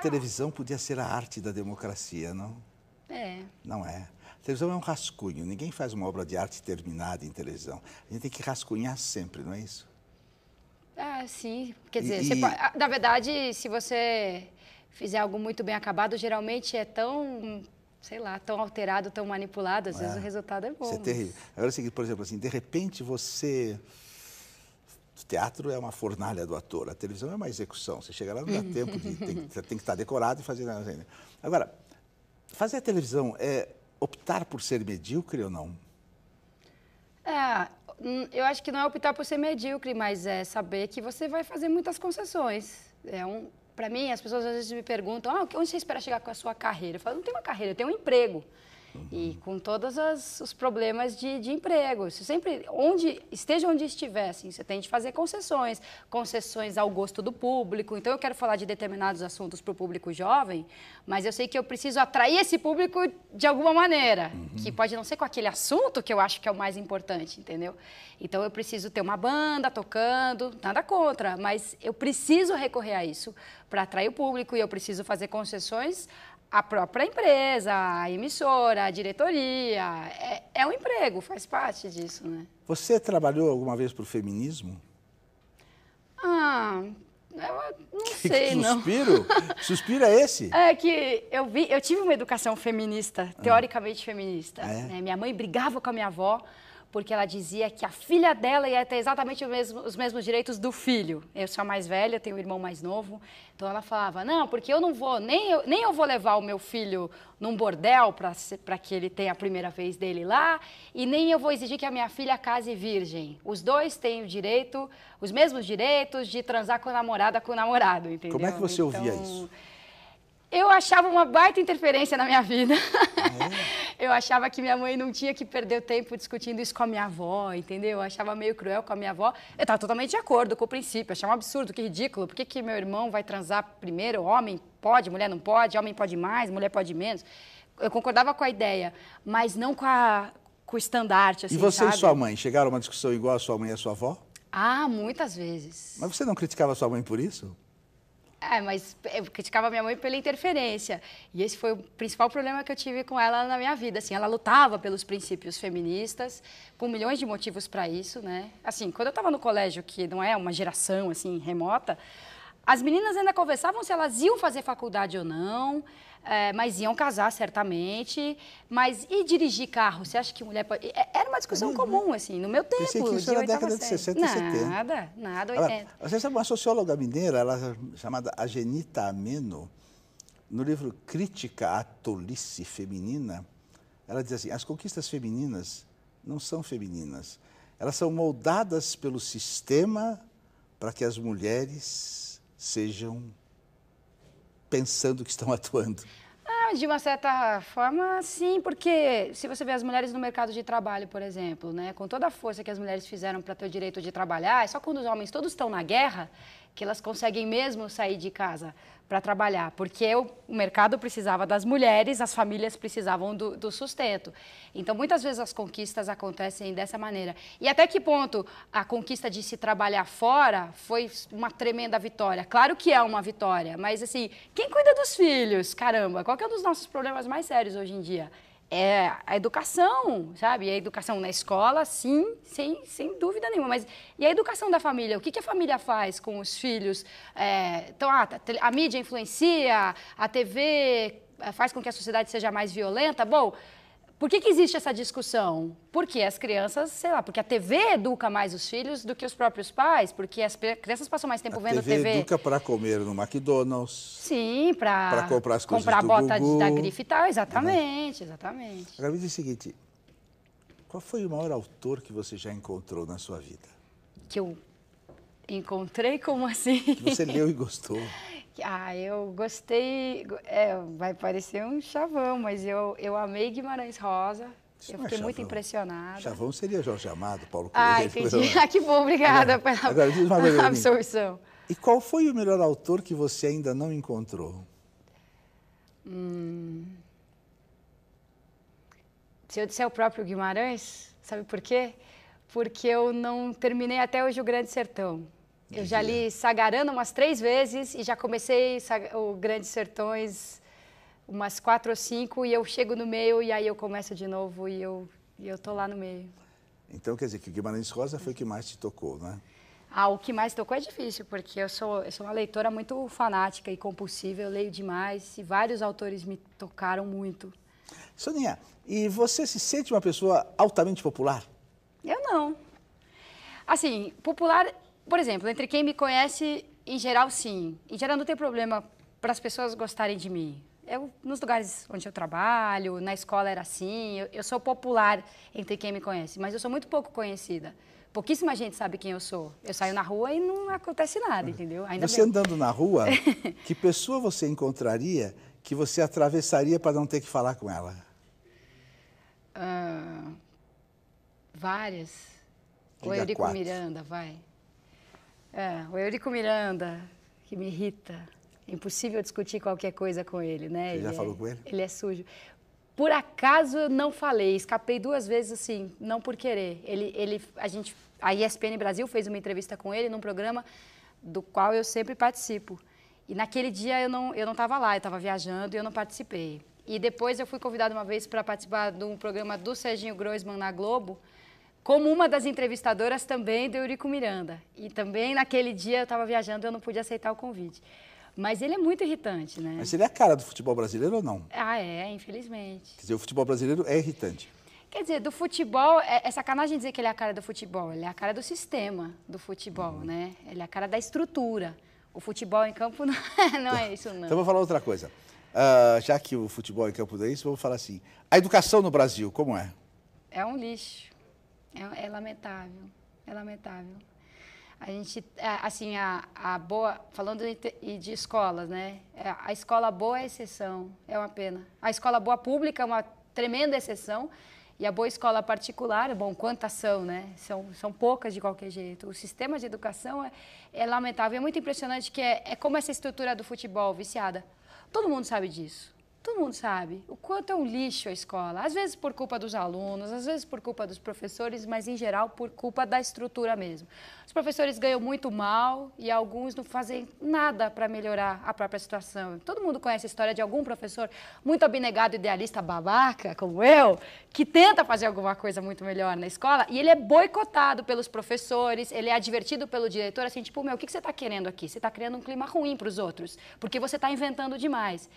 televisão podia ser a arte da democracia, não? É. Não é. A televisão é um rascunho. Ninguém faz uma obra de arte terminada em televisão. A gente tem que rascunhar sempre, não é isso? Ah, sim. Quer dizer, e, pode... Ah, na verdade, se você fizer algo muito bem acabado, geralmente é tão, sei lá, tão alterado, tão manipulado, às é. vezes o resultado é bom. Isso é terrível. Agora, é por exemplo, assim, de repente você o teatro é uma fornalha do ator, a televisão é uma execução. Você chega lá, não dá uhum. tempo de. Tem, tem que estar decorado e fazer. Agora, fazer a televisão é optar por ser medíocre ou não? É, hum, eu acho que não é optar por ser medíocre, mas é saber que você vai fazer muitas concessões. É um, para mim, as pessoas às vezes me perguntam: ah, onde você espera chegar com a sua carreira? Eu falo: não tenho uma carreira, eu tenho um emprego. E uhum. com todos os problemas de, de emprego. Você sempre, onde, esteja onde estiver, assim, você tem de fazer concessões, concessões ao gosto do público. Então, eu quero falar de determinados assuntos para o público jovem, mas eu sei que eu preciso atrair esse público de alguma maneira, uhum. que pode não ser com aquele assunto que eu acho que é o mais importante, entendeu? Então, eu preciso ter uma banda tocando, nada contra, mas eu preciso recorrer a isso para atrair o público e eu preciso fazer concessões a própria empresa, a emissora, a diretoria. É, é um emprego, faz parte disso, né? Você trabalhou alguma vez para o feminismo? Ah, eu não sei, que suspiro? não. Suspiro é esse? É que eu vi, eu tive uma educação feminista, ah. teoricamente feminista. Ah, é. Né? Minha mãe brigava com a minha avó porque ela dizia que a filha dela ia ter exatamente mesmo, os mesmos direitos do filho. Eu sou a mais velha, tenho um irmão mais novo. Então ela falava: não, porque eu não vou, nem eu, nem eu vou levar o meu filho num bordel para que ele tenha a primeira vez dele lá, e nem eu vou exigir que a minha filha case virgem. Os dois têm o direito, os mesmos direitos de transar com a namorada, com o namorado, entendeu? Como é que você então, ouvia isso? Eu achava uma baita interferência na minha vida. Ah, é? eu achava que minha mãe não tinha que perder tempo discutindo isso com a minha avó, entendeu? Eu achava meio cruel com a minha avó. Eu estava totalmente de acordo com o princípio, achava um absurdo, que ridículo. Por que, que meu irmão vai transar primeiro? Homem pode, mulher não pode, homem pode mais, mulher pode menos. Eu concordava com a ideia, mas não com, a, com o estandarte, assim, E você sabe? e sua mãe, chegaram a uma discussão igual a sua mãe e a sua avó? Ah, muitas vezes. Mas você não criticava sua mãe por isso? É, mas eu criticava minha mãe pela interferência. E esse foi o principal problema que eu tive com ela na minha vida. Assim, ela lutava pelos princípios feministas, com milhões de motivos para isso, né? Assim, quando eu estava no colégio, que não é uma geração assim remota, as meninas ainda conversavam se elas iam fazer faculdade ou não. É, mas iam casar, certamente. Mas e dirigir carro? Você acha que mulher pode. É, era uma discussão uhum. comum, assim, no meu tempo. Pensei que isso era década de 60 e 70. Nada, nada, 80. Ela, você sabe, uma socióloga mineira, ela chamada Agenita Ameno, no livro Crítica à Tolice Feminina, ela diz assim: as conquistas femininas não são femininas. Elas são moldadas pelo sistema para que as mulheres sejam pensando que estão atuando? Ah, de uma certa forma, sim, porque se você vê as mulheres no mercado de trabalho, por exemplo, né, com toda a força que as mulheres fizeram para ter o direito de trabalhar, só quando os homens todos estão na guerra que elas conseguem mesmo sair de casa para trabalhar, porque o mercado precisava das mulheres, as famílias precisavam do, do, sustento. Então, muitas vezes as conquistas acontecem dessa maneira. E até que ponto a conquista de se trabalhar fora foi uma tremenda vitória? Claro que é uma vitória, mas assim, quem cuida dos filhos? Caramba, qual é um dos nossos problemas mais sérios hoje em dia? é a educação, sabe? A educação na escola, sim, sem, sem dúvida nenhuma. Mas e a educação da família? O que, que a família faz com os filhos? É, então, ah, tá, a mídia influencia, a TV é, faz com que a sociedade seja mais violenta. Bom, por que, que existe essa discussão? Porque as crianças, sei lá, porque a TV educa mais os filhos do que os próprios pais, porque as crianças passam mais tempo a vendo TV. TV educa para comer no McDonald's. Sim, para comprar as coisas comprar do bota Gugu. da grife e tal, exatamente, exatamente. Agora me diz o seguinte, qual foi o maior autor que você já encontrou na sua vida? Que eu encontrei como assim? Que você leu e gostou. Ah, eu gostei. É, vai parecer um chavão, mas eu, eu amei Guimarães Rosa. Isso eu é fiquei é muito impressionada. Chavão seria Jorge Amado, Paulo Coelho. Ah, entendi. Ah, que bom, obrigada é. pela agora, diz uma coisa absorção. E qual foi o melhor autor que você ainda não encontrou? Hum... Se eu disser o próprio Guimarães, sabe por quê? Porque eu não terminei até hoje o Grande Sertão. Eu já li Sagarana umas três vezes e já comecei o Grandes Sertões umas quatro ou cinco e eu chego no meio e aí eu começo de novo e eu, e eu tô lá no meio. Então, quer dizer que Guimarães Rosa foi o que mais te tocou, né? Ah, o que mais tocou é difícil, porque eu sou, eu sou uma leitora muito fanática e compulsiva, eu leio demais e vários autores me tocaram muito. Soninha, e você se sente uma pessoa altamente popular? Eu não. Assim, popular por exemplo, entre quem me conhece, em geral, sim. Em geral, não tem problema para as pessoas gostarem de mim. Eu, nos lugares onde eu trabalho, na escola era assim. Eu, eu sou popular entre quem me conhece, mas eu sou muito pouco conhecida. Pouquíssima gente sabe quem eu sou. Eu saio na rua e não acontece nada, entendeu? Ainda você bem. andando na rua, que pessoa você encontraria que você atravessaria para não ter que falar com ela? Uh, várias. Diga o Eurico quatro. Miranda, vai. É, o Eurico Miranda, que me irrita. É impossível discutir qualquer coisa com ele, né? Você ele já é, falou com ele? Ele é sujo. Por acaso eu não falei, escapei duas vezes assim, não por querer. Ele, ele, a gente, a ESPN Brasil fez uma entrevista com ele num programa do qual eu sempre participo. E naquele dia eu não, eu não estava lá, eu estava viajando e eu não participei. E depois eu fui convidada uma vez para participar de um programa do Serginho Groisman na Globo como uma das entrevistadoras também do Eurico Miranda. E também naquele dia eu estava viajando e eu não pude aceitar o convite. Mas ele é muito irritante, né? Mas ele é a cara do futebol brasileiro ou não? Ah, é, infelizmente. Quer dizer, o futebol brasileiro é irritante. Quer dizer, do futebol, é, é sacanagem dizer que ele é a cara do futebol, ele é a cara do sistema do futebol, uhum. né? Ele é a cara da estrutura. O futebol em campo não, é, não é isso, não. Então, vou falar outra coisa. Uh, já que o futebol em campo não é isso, vamos falar assim. A educação no Brasil, como é? É um lixo. É, é lamentável, é lamentável. A gente, é, assim, a, a boa, falando de, de escolas, né? É, a escola boa é exceção, é uma pena. A escola boa pública é uma tremenda exceção e a boa escola particular, bom, quantas são, né? São, são poucas de qualquer jeito. O sistema de educação é, é lamentável. É muito impressionante que é, é como essa estrutura do futebol viciada. Todo mundo sabe disso. Todo mundo sabe o quanto é um lixo a escola. Às vezes por culpa dos alunos, às vezes por culpa dos professores, mas em geral por culpa da estrutura mesmo. Os professores ganham muito mal e alguns não fazem nada para melhorar a própria situação. Todo mundo conhece a história de algum professor muito abnegado, idealista, babaca, como eu, que tenta fazer alguma coisa muito melhor na escola e ele é boicotado pelos professores, ele é advertido pelo diretor, assim, tipo, meu, o que você está querendo aqui? Você está criando um clima ruim para os outros, porque você está inventando demais.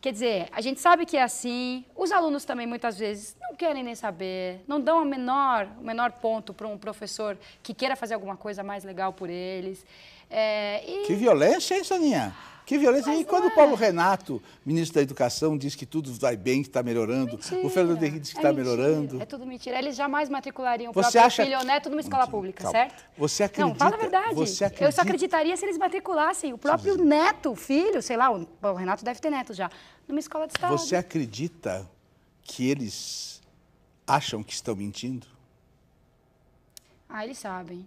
Quer dizer, a gente sabe que é assim, os alunos também muitas vezes não querem nem saber, não dão o menor, o menor ponto para um professor que queira fazer alguma coisa mais legal por eles. É, e... Que violência, hein, é Soninha? Que violência. Mas e quando o Paulo é. Renato, ministro da Educação, diz que tudo vai bem, que está melhorando, mentira. o Fernando Henrique diz que está é melhorando. É tudo mentira. Eles jamais matriculariam o você próprio acha... filho ou neto numa escola mentira. pública, Calma. certo? Você acredita? Não, fala a verdade. Você acredita... Eu só acreditaria se eles matriculassem o próprio Sim. neto, filho, sei lá, o... Paulo Renato deve ter neto já, numa escola de estado. Você acredita que eles acham que estão mentindo? Ah, eles sabem.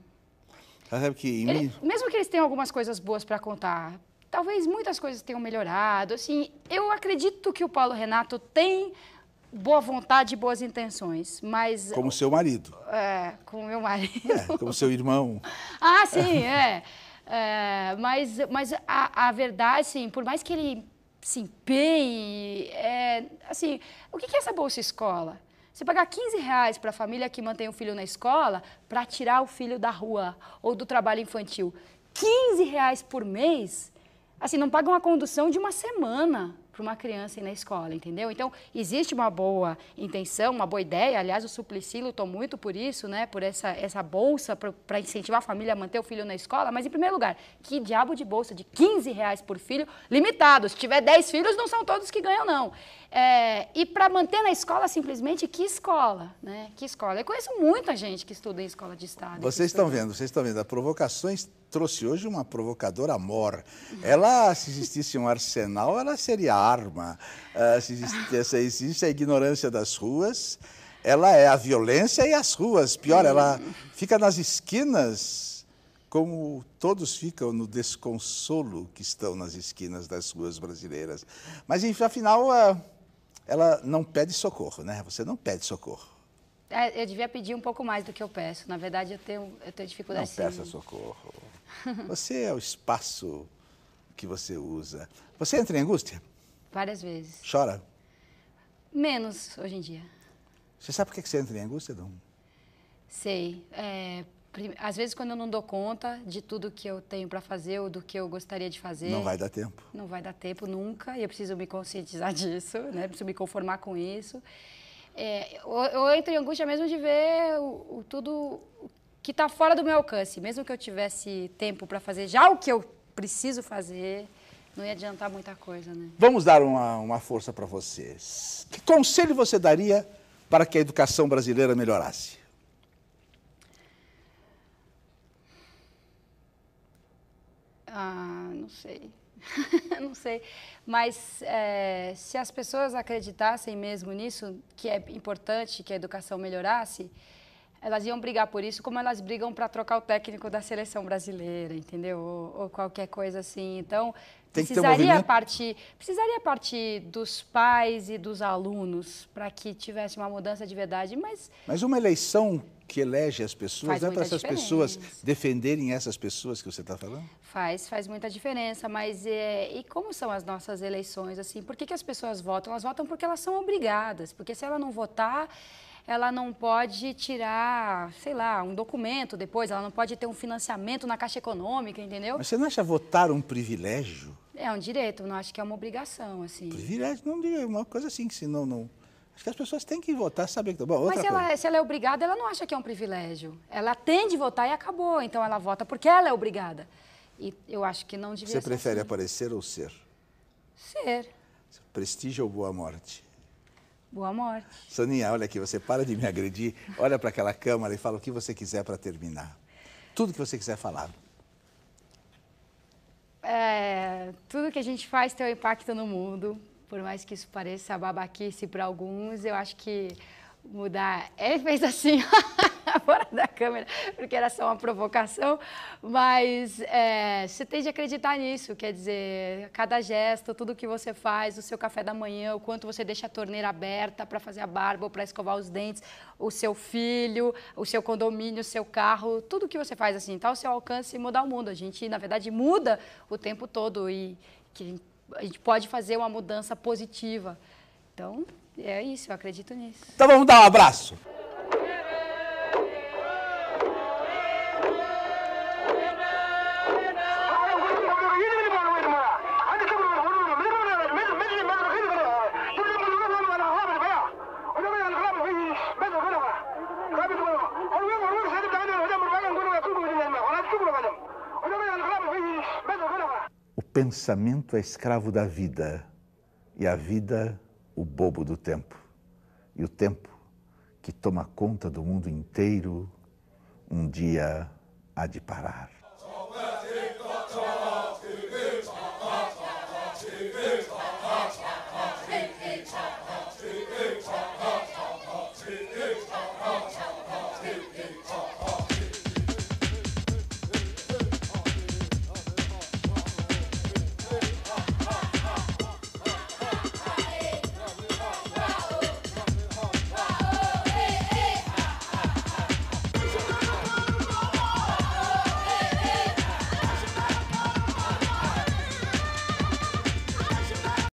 sabe que Ele, Mesmo que eles tenham algumas coisas boas para contar, Talvez muitas coisas tenham melhorado. Assim, eu acredito que o Paulo Renato tem boa vontade e boas intenções, mas... Como seu marido. É, como meu marido. É, como seu irmão. ah, sim, é. é mas mas a, a verdade, sim, por mais que ele se empenhe, é, assim, o que é essa bolsa escola? Você pagar 15 reais para a família que mantém o filho na escola para tirar o filho da rua ou do trabalho infantil. 15 reais por mês assim, não paga uma condução de uma semana para uma criança ir na escola, entendeu? Então, existe uma boa intenção, uma boa ideia. Aliás, o Suplicy lutou muito por isso, né? Por essa, essa bolsa para incentivar a família a manter o filho na escola. Mas, em primeiro lugar, que diabo de bolsa de 15 reais por filho, limitado. Se tiver 10 filhos, não são todos que ganham, não. É, e para manter na escola, simplesmente, que escola, né? Que escola. Eu conheço muita gente que estuda em escola de Estado. Vocês estão vendo, vocês estão vendo. As provocações trouxe hoje uma provocadora amor. Ela, se existisse um arsenal, ela seria arma. Uh, se, existe, existe a ignorância das ruas, ela é a violência e as ruas. Pior, ela fica nas esquinas, como todos ficam no desconsolo que estão nas esquinas das ruas brasileiras. Mas, enfim, afinal, uh, ela não pede socorro, né? Você não pede socorro. É, eu devia pedir um pouco mais do que eu peço. Na verdade, eu tenho, eu tenho dificuldade. Não peça socorro. Você é o espaço que você usa. Você entra em angústia? Várias vezes. Chora? Menos hoje em dia. Você sabe por que você entra em angústia, Dom? Sei. É, às vezes, quando eu não dou conta de tudo que eu tenho para fazer ou do que eu gostaria de fazer. Não vai dar tempo. Não vai dar tempo nunca. E eu preciso me conscientizar disso, né? Preciso me conformar com isso. É, eu, eu entro em angústia mesmo de ver o, o tudo o que está fora do meu alcance. Mesmo que eu tivesse tempo para fazer já o que eu preciso fazer, não ia adiantar muita coisa, né? Vamos dar uma, uma força para vocês. Que conselho você daria para que a educação brasileira melhorasse? Ah, não sei. não sei. Mas é, se as pessoas acreditassem mesmo nisso, que é importante que a educação melhorasse, elas iam brigar por isso, como elas brigam para trocar o técnico da seleção brasileira, entendeu? Ou, ou qualquer coisa assim. Então, Tem precisaria um partir, precisaria partir dos pais e dos alunos para que tivesse uma mudança de verdade, mas Mas uma eleição que elege as pessoas, não é para essas diferença. pessoas defenderem essas pessoas que você está falando? Faz, faz muita diferença, mas é, e como são as nossas eleições assim? Por que, que as pessoas votam? Elas votam porque elas são obrigadas, porque se ela não votar, ela não pode tirar, sei lá, um documento depois, ela não pode ter um financiamento na Caixa Econômica, entendeu? Mas você não acha votar um privilégio? É um direito, não acho que é uma obrigação, assim. Privilégio, não digo, é uma coisa assim, que senão não... Acho que as pessoas têm que votar, saber que... Tá bom, Mas se ela, é, se ela, é obrigada, ela não acha que é um privilégio. Ela tem de votar e acabou, então ela vota porque ela é obrigada. E eu acho que não devia Você prefere assim. aparecer ou ser? Ser. Prestígio ou boa morte? Boa morte. Soninha, olha aqui, você para de me agredir, olha para aquela câmera e fala o que você quiser para terminar. Tudo que você quiser falar. É, tudo que a gente faz tem um impacto no mundo. Por mais que isso pareça babaquice para alguns, eu acho que mudar. Ele é fez assim. fora da câmera, porque era só uma provocação, mas é, você tem de acreditar nisso, quer dizer, cada gesto, tudo que você faz, o seu café da manhã, o quanto você deixa a torneira aberta para fazer a barba ou para escovar os dentes, o seu filho, o seu condomínio, o seu carro, tudo que você faz assim, está ao seu alcance e mudar o mundo. A gente, na verdade, muda o tempo todo e que a gente pode fazer uma mudança positiva. Então, é isso, eu acredito nisso. Então vamos dar um abraço. pensamento é escravo da vida e a vida o bobo do tempo. E o tempo que toma conta do mundo inteiro, um dia há de parar.